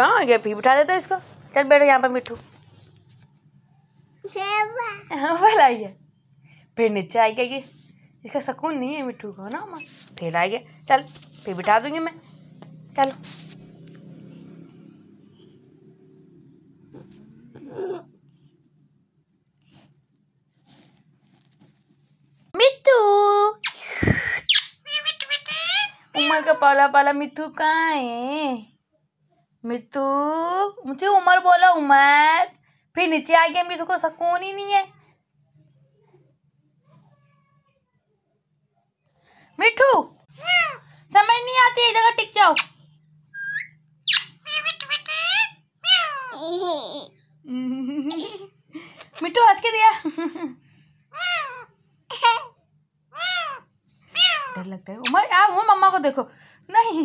कहाँ ये भी बिठा देता इसको चल बैठो यहाँ पर मिठू हाँ, वाला आइए फिर नीचे आई गया ये इसका सुकून नहीं है मिठू को ना माँ फिर आ गया चल फिर बिठा दूंगी मैं चलो मिठू का पाला पाला मिठू कहाँ है मितू मुझे उमर बोला उमर फिर नीचे आ गया मितू को सकून ही नहीं है मिठू समझ नहीं आती है जगह टिक जाओ मिठू हंस के दिया डर लगता है उमर आ वो मम्मा को देखो नहीं